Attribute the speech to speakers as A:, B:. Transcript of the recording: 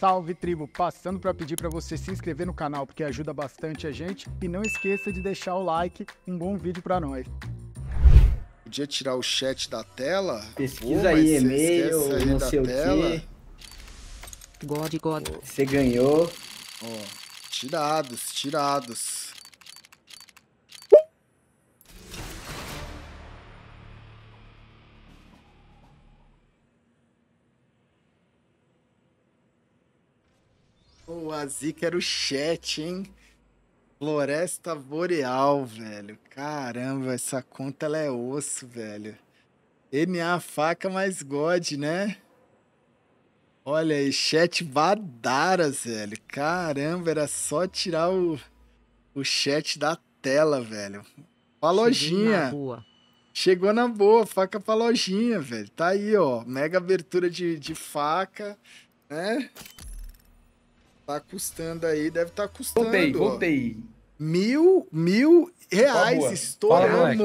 A: Salve tribo, passando para pedir para você se inscrever no canal porque ajuda bastante a gente e não esqueça de deixar o like, um bom vídeo para nós.
B: Podia tirar o chat da tela?
C: Pesquisa Pô, aí e-mail, aí não sei tela. o quê. God, God. Você ganhou. Ó, tirados, tirados.
D: O a zica era o chat, hein? Floresta Boreal, velho. Caramba, essa conta ela é osso, velho. NA faca mais God, né? Olha aí, chat Badaras, velho. Caramba, era só tirar o, o chat da tela, velho. Pra lojinha. Na Chegou na boa, faca pra lojinha, velho. Tá aí, ó. Mega abertura de, de faca, né? Tá custando aí, deve estar tá custando. Voltei, voltei. mil, mil reais, estouramos.